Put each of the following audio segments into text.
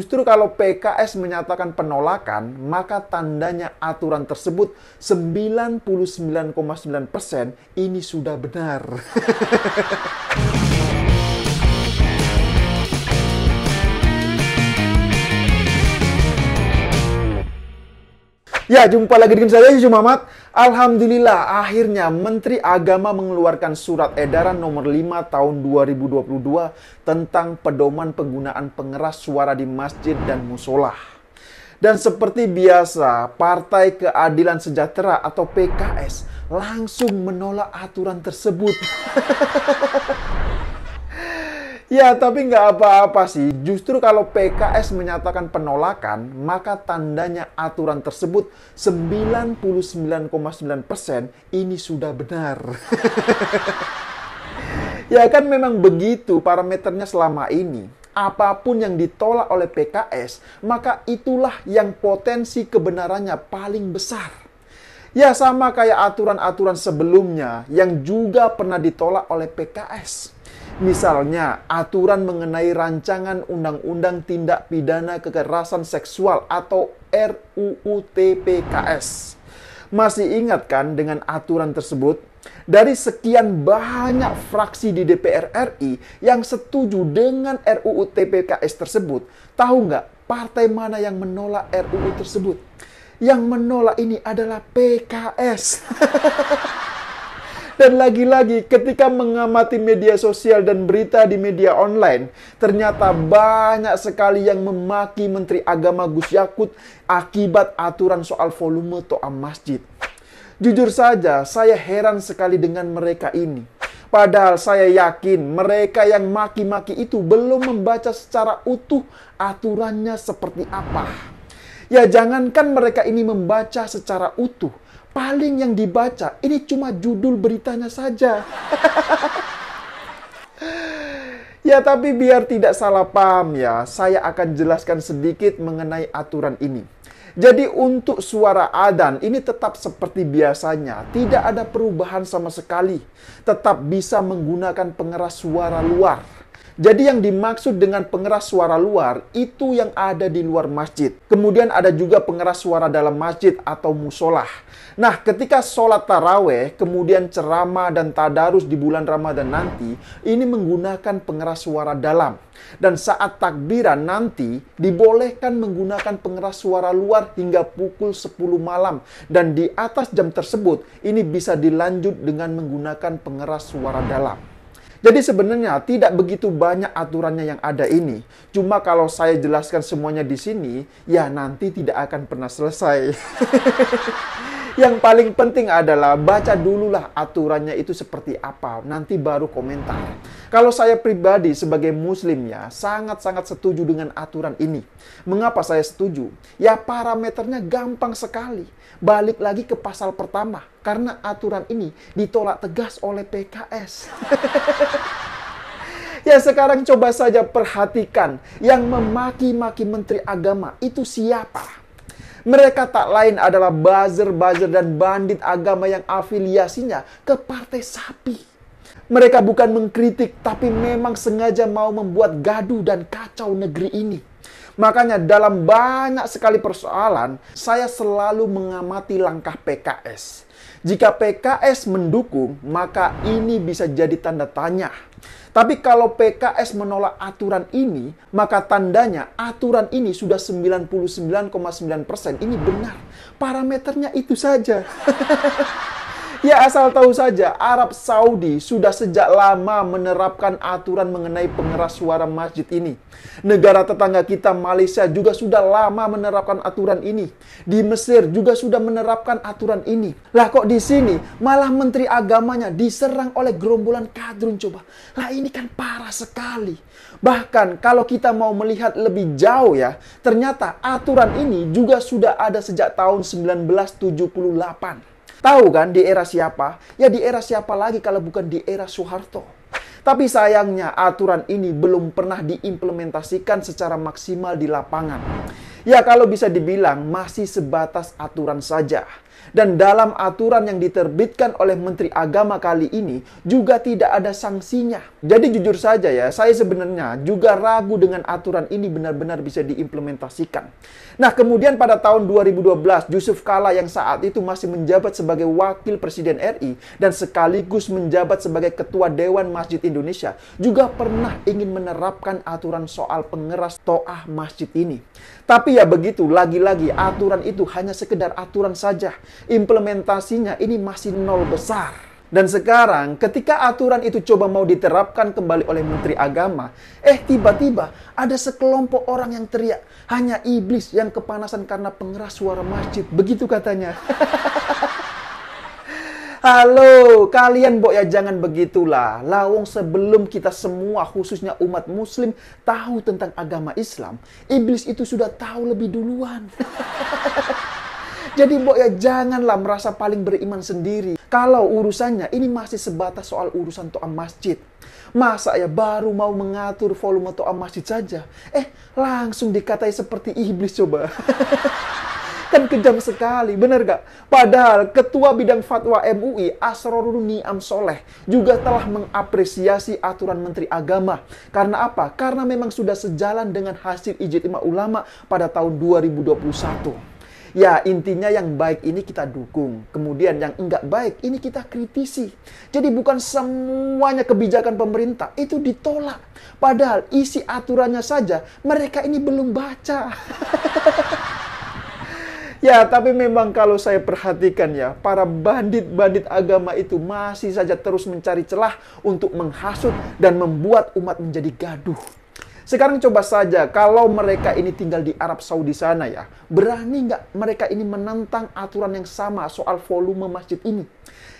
Justru kalau PKS menyatakan penolakan, maka tandanya aturan tersebut 99,9% ini sudah benar. Ya, jumpa lagi dengan saya Yusuf Mamat. Alhamdulillah, akhirnya Menteri Agama mengeluarkan surat edaran nomor 5 tahun 2022 tentang pedoman penggunaan pengeras suara di masjid dan musola. Dan seperti biasa, Partai Keadilan Sejahtera atau PKS langsung menolak aturan tersebut. Ya, tapi nggak apa-apa sih. Justru kalau PKS menyatakan penolakan, maka tandanya aturan tersebut 99,9% ini sudah benar. ya kan memang begitu parameternya selama ini. Apapun yang ditolak oleh PKS, maka itulah yang potensi kebenarannya paling besar. Ya sama kayak aturan-aturan sebelumnya yang juga pernah ditolak oleh PKS. Misalnya, aturan mengenai rancangan undang-undang tindak pidana kekerasan seksual atau RUU TPKS. Masih ingat kan dengan aturan tersebut? Dari sekian banyak fraksi di DPR RI yang setuju dengan RUU TPKS tersebut, tahu nggak partai mana yang menolak RUU tersebut? Yang menolak ini adalah PKS. Dan lagi-lagi ketika mengamati media sosial dan berita di media online, ternyata banyak sekali yang memaki Menteri Agama Gus Yakut akibat aturan soal volume toa masjid. Jujur saja, saya heran sekali dengan mereka ini. Padahal saya yakin mereka yang maki-maki itu belum membaca secara utuh aturannya seperti apa. Ya jangankan mereka ini membaca secara utuh, paling yang dibaca ini cuma judul beritanya saja. ya, tapi biar tidak salah paham ya, saya akan jelaskan sedikit mengenai aturan ini. Jadi untuk suara adan ini tetap seperti biasanya, tidak ada perubahan sama sekali. Tetap bisa menggunakan pengeras suara luar. Jadi yang dimaksud dengan pengeras suara luar itu yang ada di luar masjid. Kemudian ada juga pengeras suara dalam masjid atau musolah. Nah, ketika sholat taraweh, kemudian ceramah dan tadarus di bulan Ramadan nanti, ini menggunakan pengeras suara dalam. Dan saat takbiran nanti, dibolehkan menggunakan pengeras suara luar hingga pukul 10 malam. Dan di atas jam tersebut, ini bisa dilanjut dengan menggunakan pengeras suara dalam. Jadi sebenarnya tidak begitu banyak aturannya yang ada ini. Cuma kalau saya jelaskan semuanya di sini, ya nanti tidak akan pernah selesai. yang paling penting adalah baca dululah aturannya itu seperti apa, nanti baru komentar. Kalau saya pribadi sebagai muslimnya sangat-sangat setuju dengan aturan ini. Mengapa saya setuju? Ya parameternya gampang sekali. Balik lagi ke pasal pertama. Karena aturan ini ditolak tegas oleh PKS. Ya sekarang coba saja perhatikan yang memaki-maki Menteri Agama itu siapa? Mereka tak lain adalah buzzer-buzzer dan bandit agama yang afiliasinya ke partai sapi. Mereka bukan mengkritik, tapi memang sengaja mau membuat gaduh dan kacau negeri ini. Makanya dalam banyak sekali persoalan, saya selalu mengamati langkah PKS. Jika PKS mendukung, maka ini bisa jadi tanda tanya. Tapi kalau PKS menolak aturan ini, maka tandanya aturan ini sudah 99,9% ini benar. Parameternya itu saja. Ya asal tahu saja, Arab Saudi sudah sejak lama menerapkan aturan mengenai pengeras suara masjid ini. Negara tetangga kita Malaysia juga sudah lama menerapkan aturan ini. Di Mesir juga sudah menerapkan aturan ini. Lah kok di sini malah menteri agamanya diserang oleh gerombolan kadrun coba. Lah ini kan parah sekali. Bahkan kalau kita mau melihat lebih jauh ya, ternyata aturan ini juga sudah ada sejak tahun 1978. Tahu kan di era siapa? Ya di era siapa lagi kalau bukan di era Soeharto. Tapi sayangnya aturan ini belum pernah diimplementasikan secara maksimal di lapangan. Ya kalau bisa dibilang masih sebatas aturan saja. Dan dalam aturan yang diterbitkan oleh Menteri Agama kali ini juga tidak ada sanksinya. Jadi jujur saja ya, saya sebenarnya juga ragu dengan aturan ini benar-benar bisa diimplementasikan. Nah, kemudian pada tahun 2012 Yusuf Kala yang saat itu masih menjabat sebagai wakil presiden RI dan sekaligus menjabat sebagai ketua Dewan Masjid Indonesia juga pernah ingin menerapkan aturan soal pengeras toah masjid ini. Tapi ya begitu, lagi-lagi aturan itu hanya sekedar aturan saja implementasinya ini masih nol besar. Dan sekarang ketika aturan itu coba mau diterapkan kembali oleh Menteri Agama, eh tiba-tiba ada sekelompok orang yang teriak, hanya iblis yang kepanasan karena pengeras suara masjid, begitu katanya. Halo, kalian Bok ya jangan begitulah. Lawung sebelum kita semua khususnya umat muslim tahu tentang agama Islam, iblis itu sudah tahu lebih duluan. Jadi Mbok ya janganlah merasa paling beriman sendiri. Kalau urusannya ini masih sebatas soal urusan toa masjid. Masa ya baru mau mengatur volume toa masjid saja? Eh langsung dikatai seperti iblis coba. kan kejam sekali, bener gak? Padahal Ketua Bidang Fatwa MUI Asrorul Niam Soleh juga telah mengapresiasi aturan Menteri Agama. Karena apa? Karena memang sudah sejalan dengan hasil ijtima ulama pada tahun 2021. Ya, intinya yang baik ini kita dukung. Kemudian yang enggak baik ini kita kritisi. Jadi bukan semuanya kebijakan pemerintah itu ditolak. Padahal isi aturannya saja mereka ini belum baca. Ya, tapi memang kalau saya perhatikan ya, para bandit-bandit agama itu masih saja terus mencari celah untuk menghasut dan membuat umat menjadi gaduh. Sekarang coba saja, kalau mereka ini tinggal di Arab Saudi sana ya, berani nggak mereka ini menentang aturan yang sama soal volume masjid ini?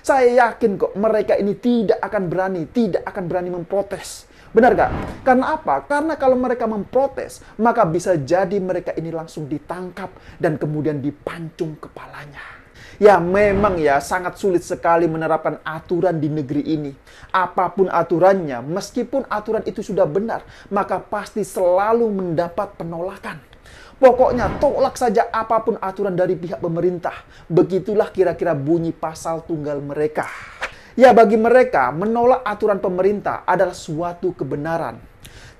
Saya yakin kok mereka ini tidak akan berani, tidak akan berani memprotes. Benar gak? Karena apa? Karena kalau mereka memprotes, maka bisa jadi mereka ini langsung ditangkap dan kemudian dipancung kepalanya. Ya memang ya sangat sulit sekali menerapkan aturan di negeri ini. Apapun aturannya, meskipun aturan itu sudah benar, maka pasti selalu mendapat penolakan. Pokoknya tolak saja apapun aturan dari pihak pemerintah. Begitulah kira-kira bunyi pasal tunggal mereka. Ya bagi mereka, menolak aturan pemerintah adalah suatu kebenaran.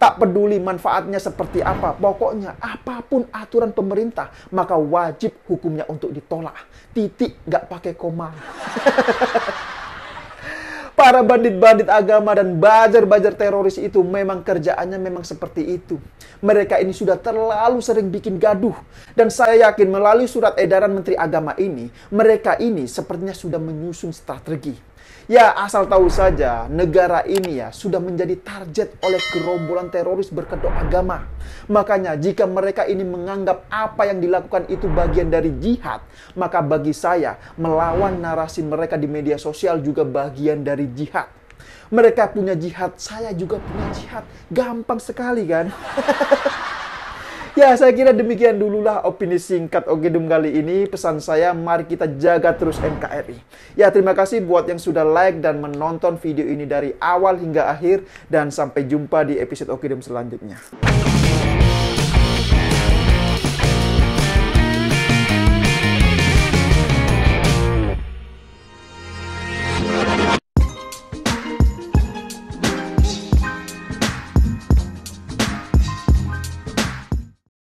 Tak peduli manfaatnya seperti apa, pokoknya apapun aturan pemerintah, maka wajib hukumnya untuk ditolak. Titik gak pakai koma. Para bandit-bandit agama dan bajar-bajar teroris itu memang kerjaannya memang seperti itu. Mereka ini sudah terlalu sering bikin gaduh. Dan saya yakin melalui surat edaran Menteri Agama ini, mereka ini sepertinya sudah menyusun strategi Ya asal tahu saja, negara ini ya sudah menjadi target oleh gerombolan teroris berkedok agama. Makanya jika mereka ini menganggap apa yang dilakukan itu bagian dari jihad, maka bagi saya melawan narasi mereka di media sosial juga bagian dari jihad. Mereka punya jihad, saya juga punya jihad. Gampang sekali kan? Ya, saya kira demikian dululah opini singkat Ogedum kali ini. Pesan saya, mari kita jaga terus NKRI. Ya, terima kasih buat yang sudah like dan menonton video ini dari awal hingga akhir. Dan sampai jumpa di episode Ogedum selanjutnya.